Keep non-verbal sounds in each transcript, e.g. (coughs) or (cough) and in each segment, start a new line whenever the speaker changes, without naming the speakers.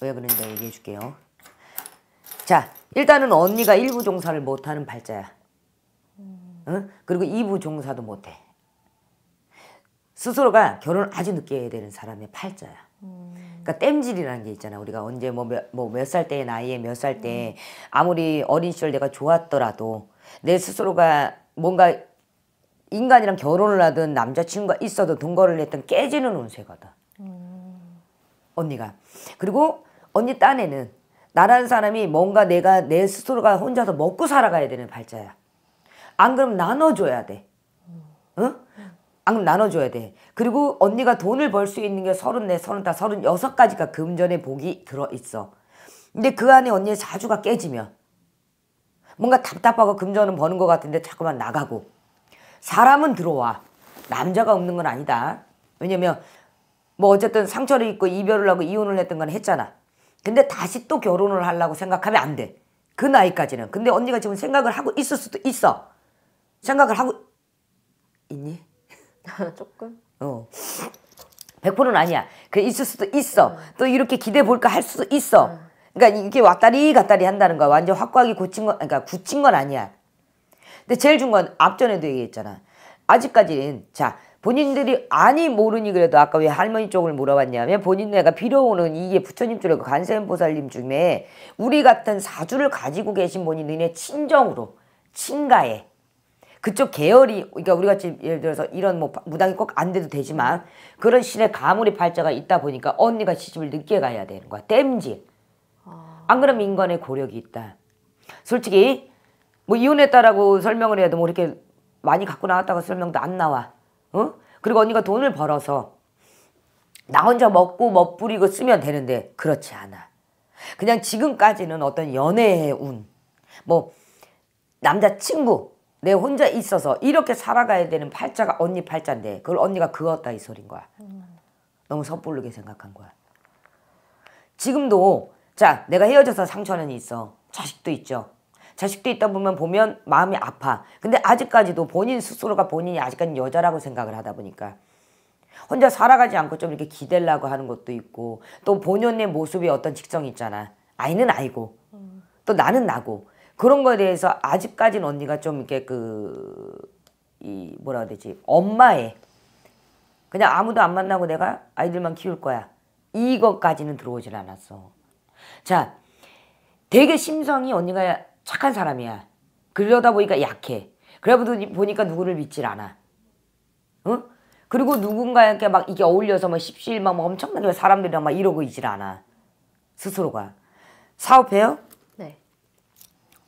왜 그런지 그러니까 얘기해 줄게요. 자, 일단은 언니가 일부 종사를 못하는 발자야. 응? 그리고 2부 종사도 못해. 스스로가 결혼을 아주 늦게 해야 되는 사람의 팔자야. 그러니까 땜질이라는 게 있잖아. 우리가 언제 뭐 몇살 뭐, 뭐 때의 나이에 몇 살 때 아무리 어린 시절 내가 좋았더라도 내 스스로가 뭔가 인간이랑 결혼을 하든 남자친구가 있어도 동거를 했던 깨지는 운세거든. 음. 언니가. 그리고 언니 딴에는 나라는 사람이 뭔가 내가 내 스스로가 혼자서 먹고 살아가야 되는 발자야. 안 그럼 나눠줘야 돼. 응? 안 나눠줘야 돼. 그리고 언니가 돈을 벌 수 있는 게 서른네, 서른다, 가지가 금전의 복이 들어있어. 근데 그 안에 언니의 자주가 깨지면 뭔가 답답하고 금전은 버는 것 같은데 자꾸만 나가고 사람은 들어와. 남자가 없는 건 아니다. 왜냐면 뭐 어쨌든 상처를 입고 이별을 하고 이혼을 했던 건 했잖아. 근데 다시 또 결혼을 하려고 생각하면 안 돼. 그 나이까지는. 근데 언니가 지금 생각을 하고 있을 수도 있어. 생각을 하고 있니? (laughs) 조금. 어. 100%는 아니야. 그 있을 수도 있어. 또 이렇게 기대 볼까 할 수도 있어. 그러니까 이게 왔다리 갔다리 한다는 거야. 완전 확고하게 고친 건 그러니까 굳힌 건 아니야. 근데 제일 중요한 건 앞전에도 얘기했잖아. 아직까지는 자 본인들이 아니 모르니 그래도 아까 왜 할머니 쪽을 물어봤냐면 본인네가 빌어오는 이게 부처님 쪽이고 그 간세음보살님 중에 우리 같은 사주를 가지고 계신 본인의 친정으로 친가에 그쪽 계열이 그러니까 우리 가 지금 예를 들어서 이런 뭐 무당이 꼭 안 돼도 되지만 그런 신의 가물이 팔자가 있다 보니까 언니가 시집을 늦게 가야 되는 거야 땜질 아. 안 그러면 인간의 고력이 있다 솔직히 뭐 이혼했다라고 설명을 해도 뭐 이렇게 많이 갖고 나왔다고 설명도 안 나와 어? 그리고 언니가 돈을 벌어서 나 혼자 먹고 멋부리고 쓰면 되는데 그렇지 않아. 그냥 지금까지는 어떤 연애의 운, 뭐 남자친구, 내 혼자 있어서 이렇게 살아가야 되는 팔자가 언니 팔자인데 그걸 언니가 그었다 이 소린 거야. 너무 섣부르게 생각한 거야. 지금도 자 내가 헤어져서 상처는 있어. 자식도 있죠. 자식도 있다 보면 보면 마음이 아파. 근데 아직까지도 본인 스스로가 본인이 아직까지 여자라고 생각을 하다 보니까 혼자 살아가지 않고 좀 이렇게 기댈라고 하는 것도 있고 또 본연의 모습이 어떤 직성이 있잖아. 아이는 아이고 또 나는 나고 그런 거에 대해서 아직까지는 언니가 좀 이렇게 그 이 뭐라 해야 되지 엄마의 그냥 아무도 안 만나고 내가 아이들만 키울 거야 이것까지는 들어오질 않았어. 자 되게 심성이 언니가 착한 사람이야. 그러다 보니까 약해. 그래다 보니까 누구를 믿질 않아. 응? 그리고 누군가에게 막 이게 어울려서 막 십시일 막 엄청나게 사람들이랑 막 이러고 있질 않아. 스스로가. 사업해요? 네.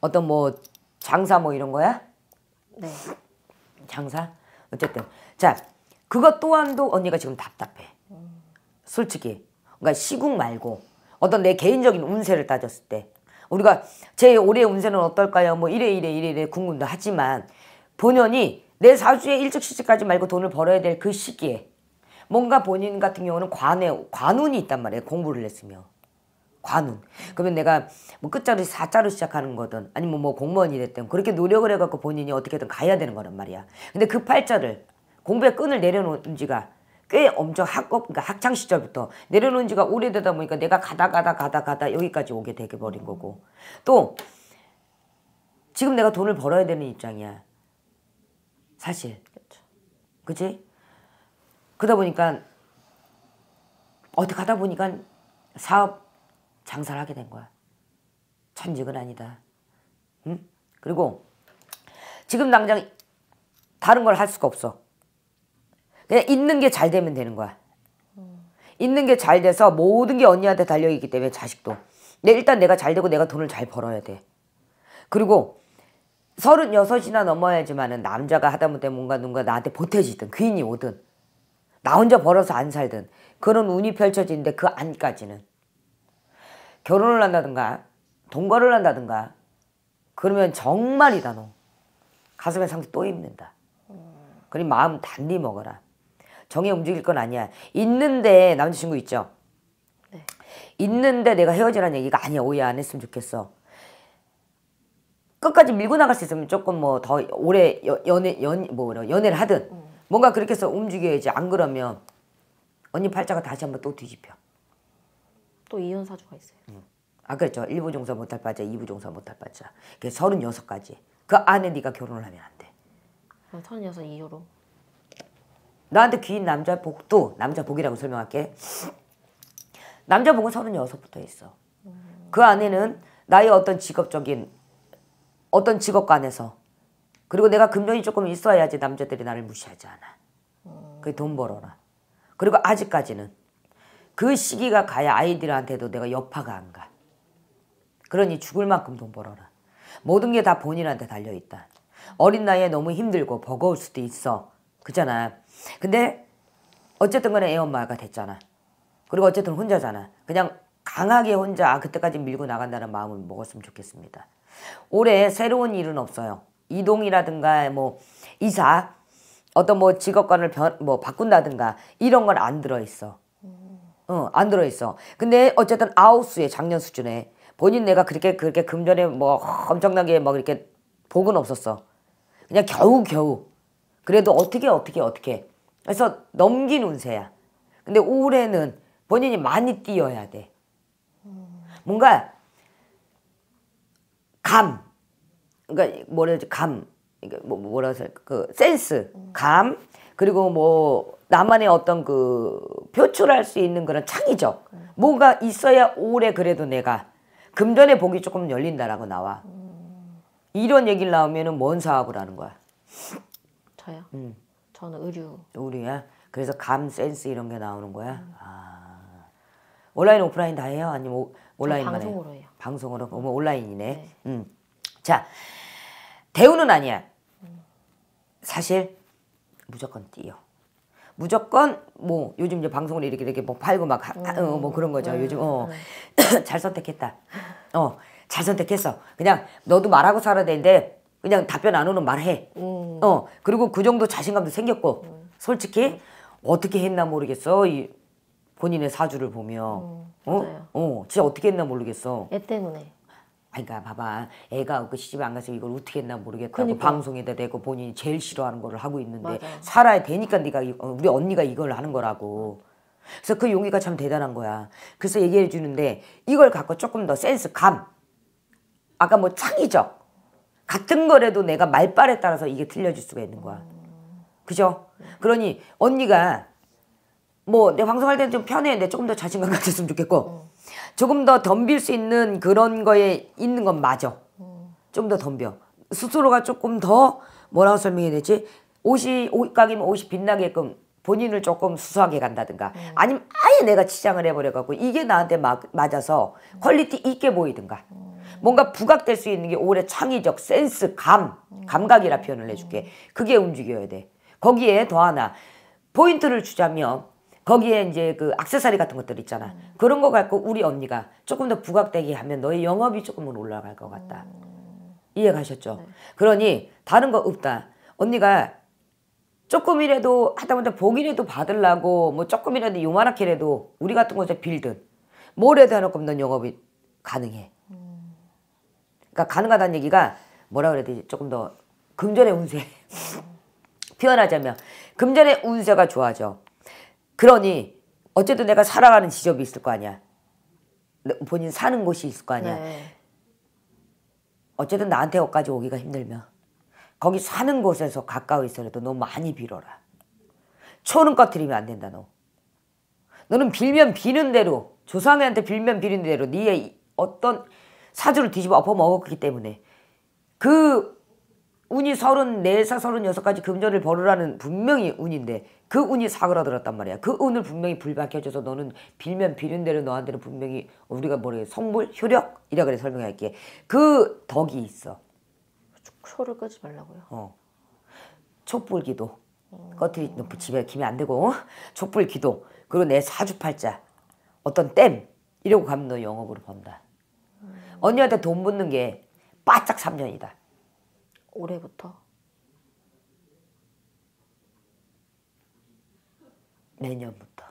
어떤 뭐 장사 뭐 이런 거야? 네. 장사? 어쨌든. 자, 그것 또한도 언니가 지금 답답해. 음. 솔직히. 그러니까 시국 말고 어떤 내 개인적인 운세를 따졌을 때. 우리가 제 올해 운세는 어떨까요? 뭐 이래 이래 이래 이래 궁금도 하지만 본연이 내 사주에 일찍 시집까지 말고 돈을 벌어야 될 그 시기에 뭔가 본인 같은 경우는 관에 관운이 있단 말이에요. 공부를 했으며 관운. 그러면 내가 뭐 끝자리 사자로 시작하는 거든 아니면 뭐 공무원이 됐든 그렇게 노력을 해갖고 본인이 어떻게든 가야 되는 거란 말이야. 근데 그 팔자를 공부의 끈을 내려놓은 지가 꽤 엄청 학업, 그러니까 학창 시절부터 내려놓은 지가 오래되다 보니까 내가 가다 가다 가다 가다 여기까지 오게 되게 버린 거고 또 지금 내가 돈을 벌어야 되는 입장이야. 사실. 그렇죠. 그치? 그러다 보니까 어떻게 하다 보니까 사업 장사를 하게 된 거야. 천직은 아니다. 응? 그리고 지금 당장 다른 걸 할 수가 없어. 그냥 있는 게 잘 되면 되는 거야. 있는 게 잘 돼서 모든 게 언니한테 달려있기 때문에 자식도. 내 일단 내가 잘 되고 내가 돈을 잘 벌어야 돼. 그리고 서른이나 넘어야지만은 남자가 하다못해 뭔가 누가 나한테 보태지든 귀인이 오든 나 혼자 벌어서 안 살든 그런 운이 펼쳐지는데 그 안까지는 결혼을 한다든가 동거를 한다든가 그러면 정말이다 너 가슴에 상처 또 입는다. 그리 마음 단디 먹어라. 정해 움직일 건 아니야. 있는데 남자친구 있죠. 네. 있는데 내가 헤어지라는 얘기가 아니야. 오해 안 했으면 좋겠어. 끝까지 밀고 나갈 수 있으면 조금 뭐 더 오래 여, 연애 연뭐 연애를 하든 음. 뭔가 그렇게 해서 움직여야지. 안 그러면 언니 팔자가 다시 한번 또 뒤집혀.
또 이혼 사주가 있어요. 음.
아 그렇죠. 1부 종사 못할 바자, 2부 종사 못할 바자. 그게 36가지. 그 안에 네가 결혼을 하면 안 돼.
36 이후로.
나한테 귀인 남자 복도 남자 복이라고 설명할게. 남자 복은 서른여섯부터 있어. 그 안에는 나의 어떤 직업적인 어떤 직업관에서 그리고 내가 금전이 조금 있어야지 남자들이 나를 무시하지 않아. 그게 돈 벌어라. 그리고 아직까지는 그 시기가 가야 아이들한테도 내가 여파가 안 가. 그러니 죽을 만큼 돈 벌어라. 모든 게 다 본인한테 달려있다. 어린 나이에 너무 힘들고 버거울 수도 있어. 그잖아. 근데 어쨌든 간에 애 엄마가 됐잖아. 그리고 어쨌든 혼자잖아. 그냥 강하게 혼자 아, 그때까지 밀고 나간다는 마음을 먹었으면 좋겠습니다. 올해 새로운 일은 없어요. 이동이라든가 뭐 이사 어떤 뭐 직업관을 변, 뭐 바꾼다든가 이런 건 안 들어있어. 응, 어, 안 들어있어. 근데 어쨌든 아홉수에 작년 수준에 본인 내가 그렇게 그렇게 금전에 뭐 엄청나게 막 이렇게 복은 없었어. 그냥 겨우 겨우 그래도 어떻게 어떻게 어떻게 그래서 넘긴 운세야. 근데 올해는 본인이 많이 뛰어야 돼. 뭔가 감, 그러니까 뭐라 해야지 되 감, 뭐 뭐라 해야 되지 그 센스, 감 그리고 뭐 나만의 어떤 그 표출할 수 있는 그런 창의적 뭔가 있어야 올해 그래도 내가 금전의 복이 조금 열린다라고 나와. 이런 얘기를 나오면은 뭔 사업을 하는 거야. 저요? 음.
저는 의류.
의류야? 그래서 감, 센스 이런 게 나오는 거야? 음. 아. 온라인, 오프라인 다 해요? 아니면 온라인만 방송으로 해요? 방송으로? 어머, 뭐 온라인이네. 네. 음. 자, 대우는 아니야. 사실 무조건 뛰어. 무조건 뭐 요즘 이제 방송을 이렇게 이렇게 뭐 팔고 막뭐 어, 음. 어, 그런 거죠. 음. 요즘 어. 음. (clears throat) 잘 선택했다. 어. 잘 선택했어. 그냥 너도 말하고 살아야 되는데 그냥 답변 안 오는 말해.
음. 어
그리고 그 정도 자신감도 생겼고 음. 솔직히 어떻게 했나 모르겠어 이 본인의 사주를 보며 음, 어? 어 진짜 어떻게 했나 모르겠어. 애 때문에. 그러니까 봐봐 애가 그 시집에 안 가서 이걸 어떻게 했나 모르겠다고 그러니까. 방송에다 대고 본인이 제일 싫어하는 거를 하고 있는데 맞아. 살아야 되니까 네가 어, 우리 언니가 이걸 하는 거라고 그래서 그 용기가 참 대단한 거야 그래서 얘기해 주는데 이걸 갖고 조금 더 센스 감 아까 뭐 창의적 같은 거라도 내가 말빨에 따라서 이게 틀려질 수가 있는 거야. 그죠? 그러니 언니가 뭐내 방송할 때는 좀 편해. 내 조금 더 자신감 가졌으면 좋겠고 조금 더 덤빌 수 있는 그런 거에 있는 건 맞아. 좀 더 덤벼. 스스로가 조금 더 뭐라고 설명해야 되지? 옷이 옷가게면 옷이 빛나게끔 본인을 조금 수수하게 간다든가 아니면 아예 내가 치장을 해버려갖고 이게 나한테 마, 맞아서 퀄리티 있게 보이든가 뭔가 부각될 수 있는 게 올해 창의적 센스, 감, 감각이라 표현을 해줄게. 그게 움직여야 돼. 거기에 더 하나 포인트를 주자면 거기에 이제 그 악세사리 같은 것들 있잖아. 그런 거 갖고 우리 언니가 조금 더 부각되게 하면 너의 영업이 조금은 올라갈 것 같다. 이해 가셨죠? 네. 그러니 다른 거 없다. 언니가 조금이라도 하다못해 복이라도 받으려고 뭐 조금이라도 요만하게라도 우리 같은 거에 빌든 뭐라도 해놓고 넌 영업이 가능해. 그러니까 가능하다는 얘기가 뭐라 그래야 되지? 조금 더 금전의 운세. (laughs) 표현하자면 금전의 운세가 좋아져. 그러니 어쨌든 내가 살아가는 지점이 있을 거 아니야. 본인 사는 곳이 있을 거 아니야. 네. 어쨌든 나한테까지 오기가 힘들면 거기 사는 곳에서 가까이 있어도 너 많이 빌어라. 초는 꺼트리면 안 된다 너. 너는 빌면 비는 대로 조상한테 빌면 비는 대로 니의 어떤 사주를 뒤집어 엎어 먹었기 때문에 그 운이 34살, 36까지 금전을 벌으라는 분명히 운인데 그 운이 사그라들었단 말이야. 그 운을 분명히 불밝혀줘서 너는 빌면 빌은 대로 너한테는 분명히 우리가 뭐래 선물, 효력 이라 그래 설명할게. 그 덕이 있어.
초를 끄지 말라고요?
어. 촛불 기도. 겉에 트 집에 김이 안 되고 어? 촛불 기도. 그리고 내 사주팔자. 어떤 땜 이러고 가면 너 영업으로 번다. 언니한테 돈붙는게 바짝 3년이다. 올해부터. 내년부터.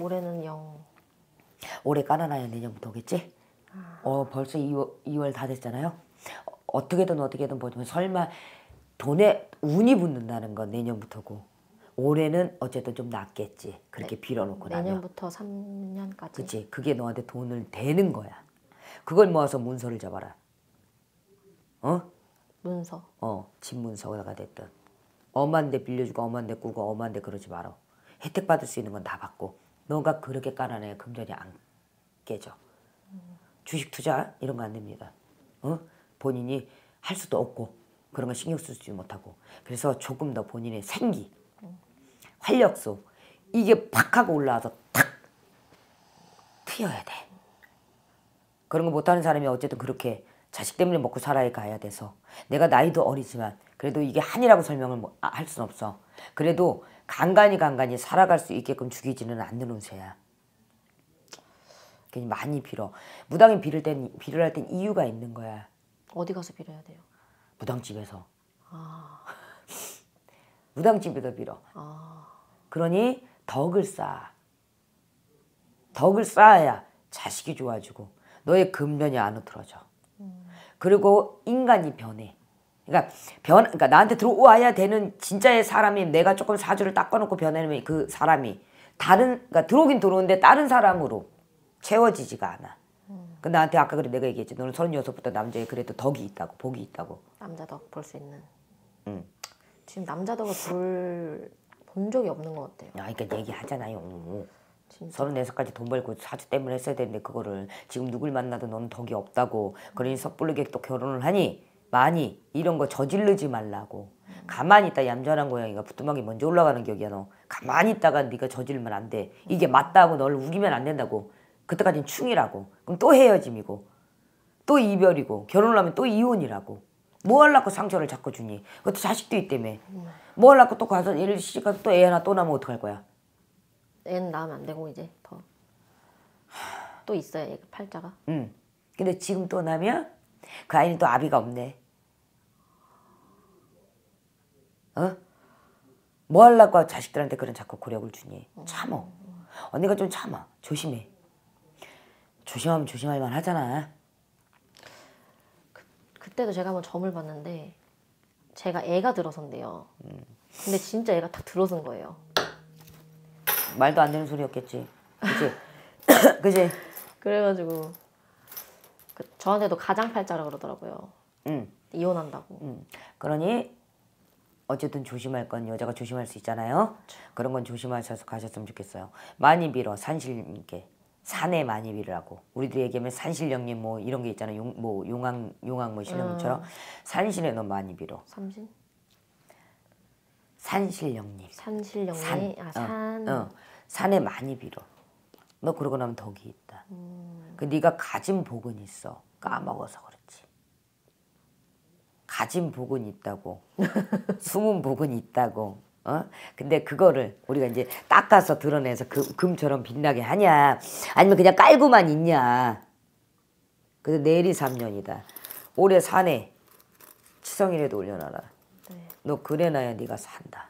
올해는 영.
올해 깔아놔야 내년부터 오겠지? 아. 어 벌써 2월, 2월 다 됐잖아요. 어, 떻게든 어떻게든 보면 자 설마 돈에 운이 붙는다는 건 내년부터고 올해는 어쨌든 좀 낫겠지. 그렇게 네, 빌어놓고 나면.
내년부터 3년까지.
그치. 그게 너한테 돈을 대는 거야. 그걸 모아서 문서를 잡아라. 어? 문서. 어, 집 문서가 됐든. 엄한데 빌려주고 엄한데 꾸고 엄한데 그러지 말어. 혜택 받을 수 있는 건 다 받고. 너가 그렇게 깔아내 금전이 안 깨져. 주식 투자 이런 거 안 됩니다. 어? 본인이 할 수도 없고 그런 거 신경 쓰지 못하고 그래서 조금 더 본인의 생기, 활력소 이게 팍 하고 올라와서 탁 트여야 돼. 그런 거 못하는 사람이 어쨌든 그렇게 자식 때문에 먹고 살아야 가야 돼서 내가 나이도 어리지만 그래도 이게 한이라고 설명을 뭐, 아, 할 수는 없어. 그래도 간간이간간이 살아갈 수 있게끔 죽이지는 않는 운세야. 괜히 많이 빌어. 무당이 빌을 땐 빌을 할 땐 이유가 있는 거야.
어디 가서 빌어야
돼요? 무당집에서. 아... (laughs) 무당집에서 빌어. 아... 그러니 덕을 쌓아. 덕을 쌓아야 자식이 좋아지고 너의 금전이 안 흐트러져. 음. 그리고 인간이 변해. 그러니까 변 그러니까 나한테 들어와야 되는 진짜의 사람이 내가 조금 사주를 닦아놓고 변하면 그 사람이 다른 그러니까 들어오긴 들어오는데 다른 사람으로 채워지지가 않아. 음. 그 나한테 아까 그래 내가 얘기했지. 너는 서른여섯부터 남자에 그래도 덕이 있다고 복이 있다고.
남자 덕 볼 수 있는. 음. 지금 남자 덕을 볼본 적이 없는 것 같아요.
아, 그러니까 얘기하잖아요. 3 4 살까지돈 벌고 사주 때문에 했어야 되는데 그거를 지금 누굴 만나도 너는 덕이 없다고 그러니 섣부르게 또 결혼을 하니 많이 이런 거 저질르지 말라고 음. 가만히 있다 얌전한 고양이가 부뚜막이 먼저 올라가는 격이야 너 가만히 있다가 네가 저질면 안 돼 이게 맞다고 널 우기면 안 된다고 그때까지는 충이라고 그럼 또 헤어짐이고 또 이별이고 결혼을 하면 또 이혼이라고 뭐 하려고 상처를 자꾸 주니 그것도 자식도 있다며 음. 뭐 하려고 또 가서 얘를 시집가서 또 애 하나 또나면 어떡할 거야
애는 나오면안 되고 이제 더 또 있어요 얘
팔자가. 응. 근데 지금 또 나면 그 아이는 또 아비가 없네. 어? 뭐 하려고 자식들한테 그런 자꾸 고력을 주니? 참어. 언니가 좀 참아. 조심해. 조심하면 조심할 만 하잖아.
그, 그때도 제가 한번 점을 봤는데 제가 애가 들어선대요. 음. 근데 진짜 애가 딱 들어선 거예요.
말도 안 되는 소리였겠지. 그지? (laughs)
그지? 그래가지고 그, 저한테도 가장팔자라 그러더라고요. 응. 이혼한다고.
응. 그러니 어쨌든 조심할 건 여자가 조심할 수 있잖아요. 그런 건 조심하셔서 가셨으면 좋겠어요. 많이 빌어 산신님께 산에 많이 빌으라고 우리들 얘기하면 산신령님뭐 이런 게 있잖아요. 용, 뭐 용왕 용왕 뭐 신령님처럼 음. 산신에 너 많이 빌어. 삼신? 산실령립.
산실령립. 산. 아, 어, 산. 어,
산에 많이 빌어. 너 뭐 그러고 나면 덕이 있다. 음. 그 네가 가진 복은 있어. 까먹어서 그렇지. 가진 복은 있다고. (laughs) 숨은 복은 있다고. 어? 근데 그거를 우리가 이제 닦아서 드러내서 금, 그, 금처럼 빛나게 하냐 아니면 그냥 깔고만 있냐 그래서 내일이 3년이다 올해 산에 치성일에도 올려놔라 네. 너 그래놔야 네가 산다.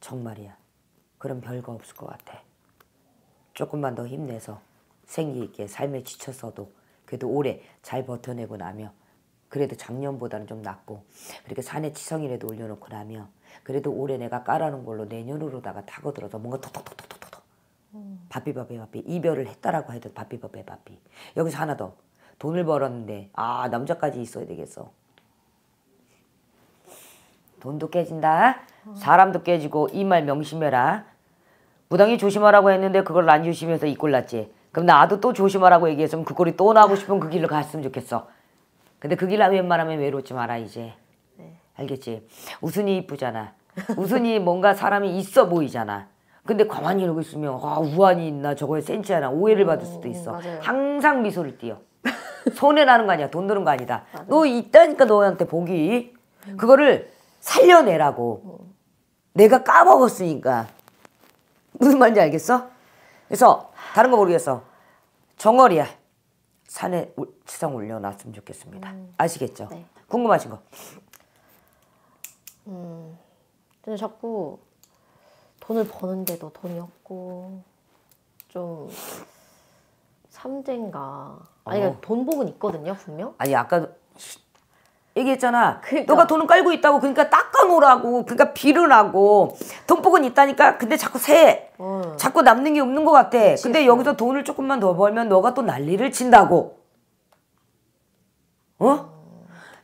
정말이야. 그럼 별거 없을 것 같아. 조금만 더 힘내서 생기 있게 삶에 지쳤어도 그래도 오래 잘 버텨내고 나며 그래도 작년보다는 좀 낫고 그렇게 산에 지성이라도 올려놓고 나며 그래도 올해 내가 깔아놓 걸로 내년으로다가 타고들어서 뭔가 톡톡톡톡톡톡 음. 바삐바삐 바삐 이별을 했다라고 해도 바삐바삐 바삐 여기서 하나 더 돈을 벌었는데 아 남자까지 있어야 되겠어 돈도 깨진다. 사람도 깨지고 이 말 명심해라. 무당이 조심하라고 했는데 그걸 안 조심해서 이 꼴 났지. 그럼 나도 또 조심하라고 얘기했으면 그 꼴이 또 나고 싶은그 길로 갔으면 좋겠어. 근데 그 길로 웬만하면 외롭지 마라 이제. 네. 알겠지? 웃으니 이쁘잖아. 웃으니 뭔가 사람이 있어 보이잖아. 근데 가만히 이러고 있으면 아 우환이 있나 저거에 센치 하나 오해를 받을 수도 있어. 음, 맞아요. 항상 미소를 띄어. 손해 나는 거 아니야. 돈 드는 거 아니다. 맞아요. 너 있다니까 너한테 복이. 그거를 살려내라고. 내가 까먹었으니까. 무슨 말인지 알겠어? 그래서 다른 거 모르겠어. 정어리야. 산에 치상 올려놨으면 좋겠습니다. 음. 아시겠죠? 네. 궁금하신 거.
음, 근데 자꾸 돈을 버는데도 돈이 없고 좀 삼재인가. 아니 그러니까 어. 돈 복은 있거든요 분명.
아니 아까 얘기했잖아. 그러니까. 너가 돈을 깔고 있다고 그러니까 닦아놓으라고 그러니까 비르라고 돈복은 있다니까 근데 자꾸 새 어. 자꾸 남는 게 없는 것 같아. 그치, 근데 여기서 돈을 조금만 더 벌면 너가 또 난리를 친다고. 어?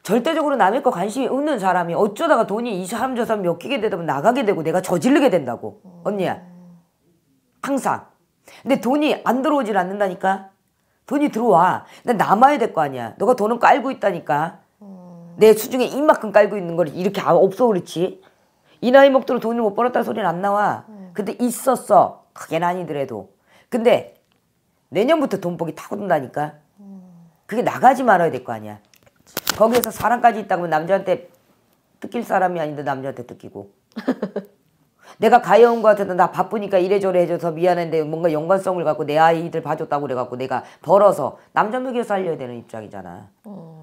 절대적으로 남의 거 관심이 없는 사람이 어쩌다가 돈이 이 사람 저 사람 엮이게 되다 보면 나가게 되고 내가 저지르게 된다고 언니야 항상 근데 돈이 안 들어오질 않는다니까 돈이 들어와 근데 남아야 될 거 아니야 너가 돈은 깔고 있다니까 내 수중에 이만큼 깔고 있는 걸 이렇게 아, 없어 그렇지. 이 나이 먹도록 돈을 못 벌었다는 소리는 안 나와. 음. 근데 있었어. 그게 아니더라도. 근데 내년부터 돈복이 타고든다니까. 음. 그게 나가지 말아야 될 거 아니야. 거기에서 사람까지 있다 그러면 남자한테 뜯길 사람이 아닌데 남자한테 뜯기고. (laughs) 내가 가여운 것 같아도 나 바쁘니까 이래저래 해줘서 미안한데 뭔가 연관성을 갖고 내 아이들 봐줬다고 그래갖고 내가 벌어서 남자 먹여 살려야 되는 입장이잖아. 음.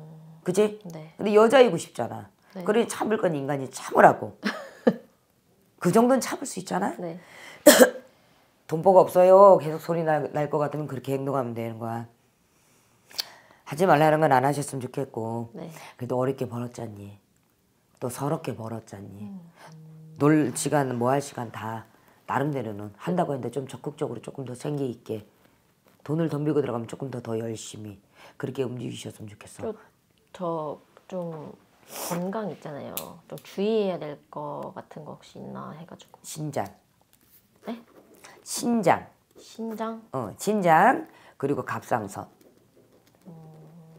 그지? 네. 근데 여자이고 싶잖아. 네. 그래 참을 건 인간이 참으라고. (laughs) 그 정도는 참을 수 있잖아. 네. (coughs) 돈보가 없어요. 계속 소리 날 것 같으면 그렇게 행동하면 되는 거야. 하지 말라는 건 안 하셨으면 좋겠고. 네. 그래도 어렵게 벌었잖니. 또 서럽게 벌었잖니. 음. 음. 놀 시간, 뭐 할 시간 다 나름대로는 한다고 했는데 좀 적극적으로 조금 더 생기 있게 돈을 덤비고 들어가면 조금 더 더 열심히 그렇게 움직이셨으면 좋겠어.
그렇죠. 저좀 건강 있잖아요. 좀 주의해야 될거 같은 거 혹시 있나 해가지고. 신장. 네?
신장.
신장?
어, 신장 그리고 갑상선.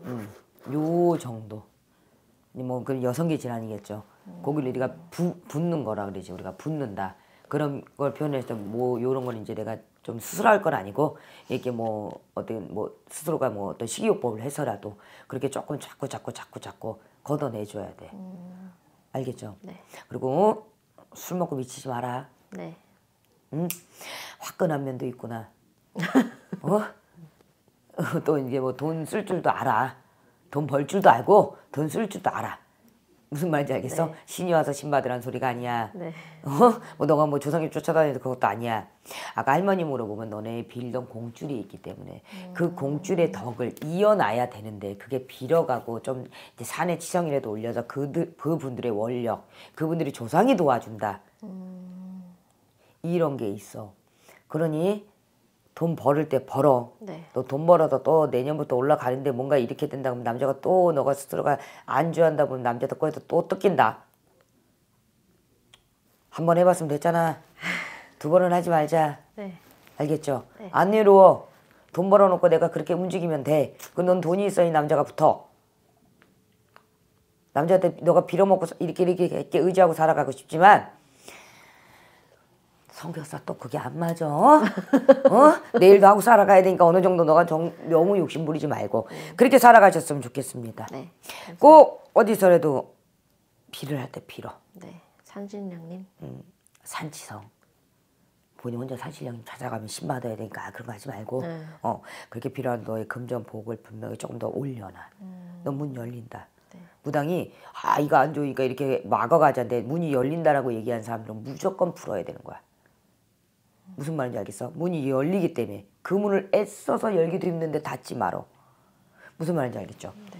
음, 요 정도. 뭐 그 여성기 질환이겠죠. 음. 기를 우리가 붓는 거라 그러지. 우리가 붓는다. 그런 걸 표현해서 뭐 요런 걸 이제 내가 좀 스스로 할 건 아니고 이게 뭐 어떤 뭐 스스로가 뭐 어떤 식이요법을 해서라도 그렇게 조금 자꾸 자꾸 자꾸 자꾸 걷어내줘야 돼.
음. 알겠죠? 네.
그리고 술 먹고 미치지 마라. 네. 응? 화끈한 면도 있구나. (laughs) 어? 어? 또 이제 뭐 돈 쓸 줄도 알아. 돈 벌 줄도 알고 돈 쓸 줄도 알아. 무슨 말인지 알겠어? 네. 신이 와서 신받으란 소리가 아니야. 네. 어? 뭐 너가 뭐 조상님 쫓아다니는 그것도 아니야. 아까 할머니 물어보면 너네 빌던 공줄이 있기 때문에 음. 그 공줄의 덕을 이어놔야 되는데 그게 빌어가고 좀 이제 산의 지성이라도 올려서 그들 그분들의 원력, 그분들이 조상이 도와준다.
음.
이런 게 있어. 그러니 돈 벌을 때 벌어. 네. 너돈 벌어서 또 내년부터 올라가는데 뭔가 이렇게 된다 그러면 남자가 또 너가 스스로가 안주한다 보면 남자도 꺼에서 또 뜯긴다. 한 번 해봤으면 됐잖아. 두 번은 하지 말자. 네. 알겠죠? 네. 안 외로워. 돈 벌어놓고 내가 그렇게 움직이면 돼. 그 넌 돈이 있어 이 남자가 붙어. 남자한테 너가 빌어먹고 이렇게 이렇게, 이렇게 의지하고 살아가고 싶지만 성격상 또 그게 안 맞아. 어? 어? 내일도 하고 살아가야 되니까 어느 정도 너가 정, 너무 욕심 부리지 말고 그렇게 살아가셨으면 좋겠습니다. 네. 감사합니다. 꼭 어디서라도 비를 할때 빌어. 네.
산신령님.
음, 산치성. 본인 혼자 산신령님 찾아가면 신받아야 되니까 아, 그런 거 하지 말고 네. 어 그렇게 필요한 너의 금전 복을 분명히 조금 더 올려놔. 음. 너문 열린다. 네. 무당이 아 이거 안 좋으니까 이렇게 막아가자는데 문이 열린다라고 얘기한 사람들은 무조건 풀어야 되는 거야. 무슨 말인지 알겠어? 문이 열리기 때문에 그 문을 애써서 열기도 힘든데 닫지 말어. 무슨 말인지 알겠죠? 네.